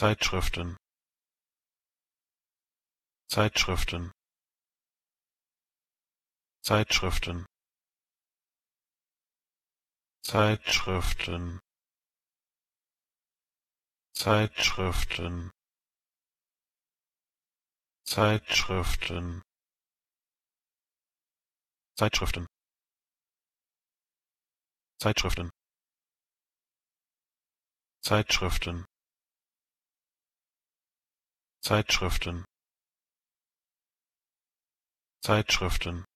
zeitschriften zeitschriften zeitschriften zeitschriften zeitschriften zeitschriften zeitschriften zeitschriften zeitschriften zeitschriften zeitschriften